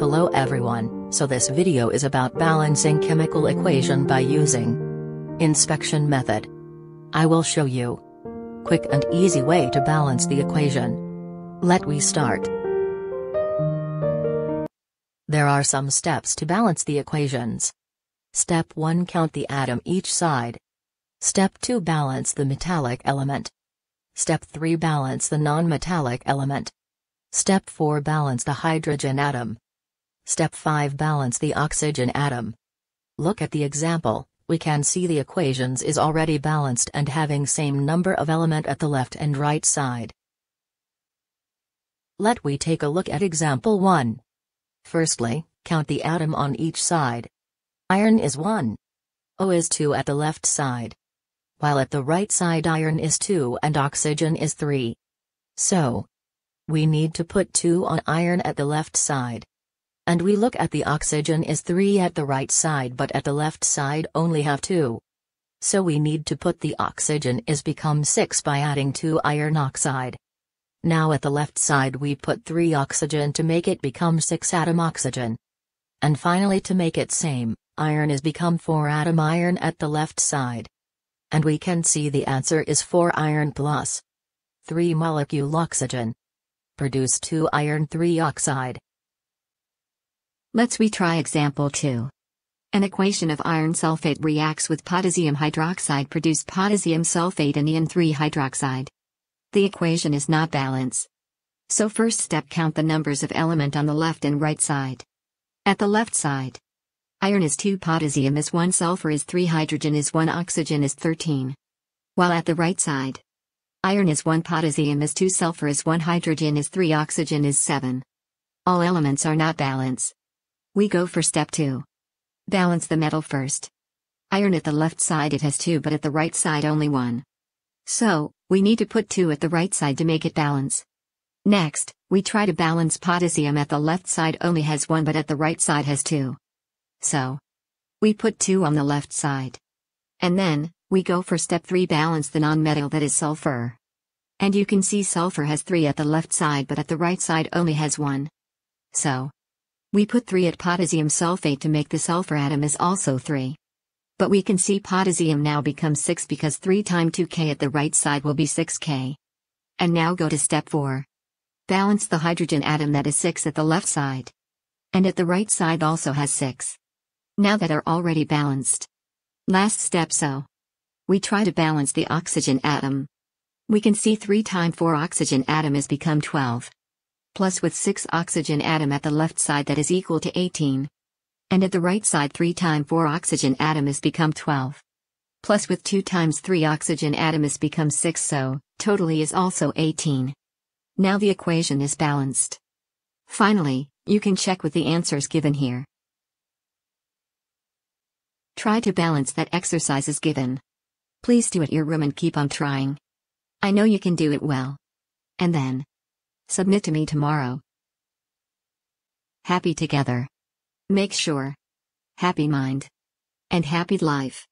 Hello everyone, so this video is about balancing chemical equation by using inspection method. I will show you quick and easy way to balance the equation. Let we start. There are some steps to balance the equations. Step 1 Count the atom each side. Step 2 Balance the metallic element. Step 3 Balance the non-metallic element. Step 4 Balance the hydrogen atom. Step 5 Balance the oxygen atom. Look at the example, we can see the equations is already balanced and having same number of element at the left and right side. Let we take a look at example 1. Firstly, count the atom on each side. Iron is 1. O is 2 at the left side. While at the right side iron is 2 and oxygen is 3. So, we need to put 2 on iron at the left side and we look at the oxygen is 3 at the right side but at the left side only have 2. So we need to put the oxygen is become 6 by adding 2 iron oxide. Now at the left side we put 3 oxygen to make it become 6 atom oxygen. And finally to make it same, iron is become 4 atom iron at the left side. And we can see the answer is 4 iron plus 3 molecule oxygen. Produce 2 iron 3 oxide. Let's retry example 2. An equation of iron sulfate reacts with potassium hydroxide produce potassium sulfate and iron 3 hydroxide. The equation is not balanced. So first step count the numbers of element on the left and right side. At the left side, iron is 2 potassium is 1 sulfur is 3 hydrogen is 1 oxygen is 13. While at the right side, Iron is 1 potassium is 2 sulfur is 1 hydrogen is 3 oxygen is 7. All elements are not balanced. We go for step 2. Balance the metal first. Iron at the left side it has 2 but at the right side only 1. So, we need to put 2 at the right side to make it balance. Next, we try to balance potassium at the left side only has 1 but at the right side has 2. So, we put 2 on the left side. And then, we go for step 3 balance the non-metal that that is sulfur. And you can see sulfur has 3 at the left side but at the right side only has 1. So, we put 3 at potassium sulfate to make the sulfur atom is also 3. But we can see potassium now becomes 6 because 3 times 2K at the right side will be 6K. And now go to step 4. Balance the hydrogen atom that is 6 at the left side. And at the right side also has 6. Now that are already balanced. Last step so. We try to balance the oxygen atom. We can see 3 times 4 oxygen atom has become 12 plus with 6 oxygen atom at the left side that is equal to 18. And at the right side 3 times 4 oxygen atom is become 12. Plus with 2 times 3 oxygen atom is become 6 so, totally is also 18. Now the equation is balanced. Finally, you can check with the answers given here. Try to balance that exercise is given. Please do it your room and keep on trying. I know you can do it well. And then, Submit to me tomorrow. Happy together. Make sure. Happy mind. And happy life.